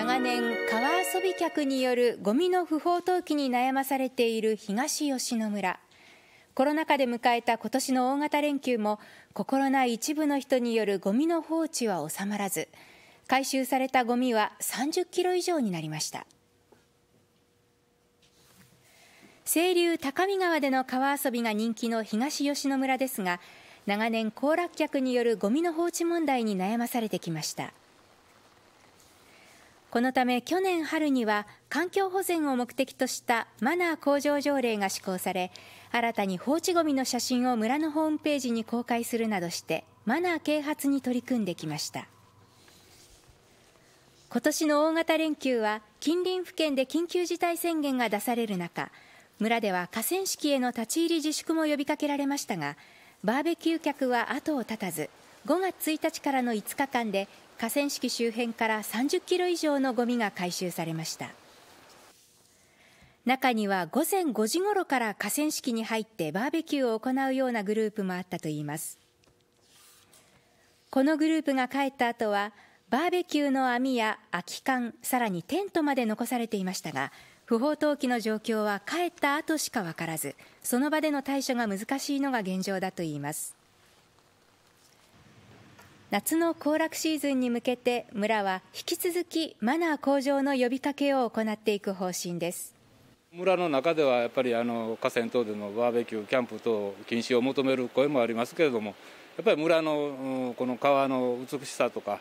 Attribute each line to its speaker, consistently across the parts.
Speaker 1: 長年川遊び客によるゴミの不法投棄に悩まされている東吉野村コロナ禍で迎えた今年の大型連休も心ない一部の人によるゴミの放置は収まらず回収されたゴミは30キロ以上になりました清流高見川での川遊びが人気の東吉野村ですが長年行楽客によるゴミの放置問題に悩まされてきましたこのため去年春には環境保全を目的としたマナー向上条例が施行され新たに放置ごみの写真を村のホームページに公開するなどしてマナー啓発に取り組んできました今年の大型連休は近隣府県で緊急事態宣言が出される中村では河川敷への立ち入り自粛も呼びかけられましたがバーベキュー客は後を絶たず5月1日からの5日間で河川敷周辺から30キロ以上のゴミが回収されました中には午前5時ごろから河川敷に入ってバーベキューを行うようなグループもあったといいますこのグループが帰った後はバーベキューの網や空き缶さらにテントまで残されていましたが不法投棄の状況は帰った後しか分からずその場での対処が難しいのが現状だといいます夏の行楽シーズンに向けて村は引き続きマナー向上の呼びかけを行っていく方針です
Speaker 2: 村の中ではやっぱりあの河川等でのバーベキューキャンプ等禁止を求める声もありますけれどもやっぱり村のこの川の美しさとか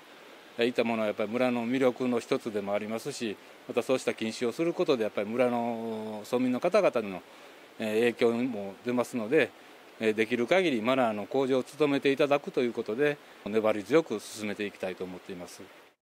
Speaker 2: いたものはやっぱり村の魅力の一つでもありますしまたそうした禁止をすることでやっぱり村の村民の方々の影響も出ますのでできる限りマナーの向上を努めていただくということで粘り強く進めていきたいと思っています。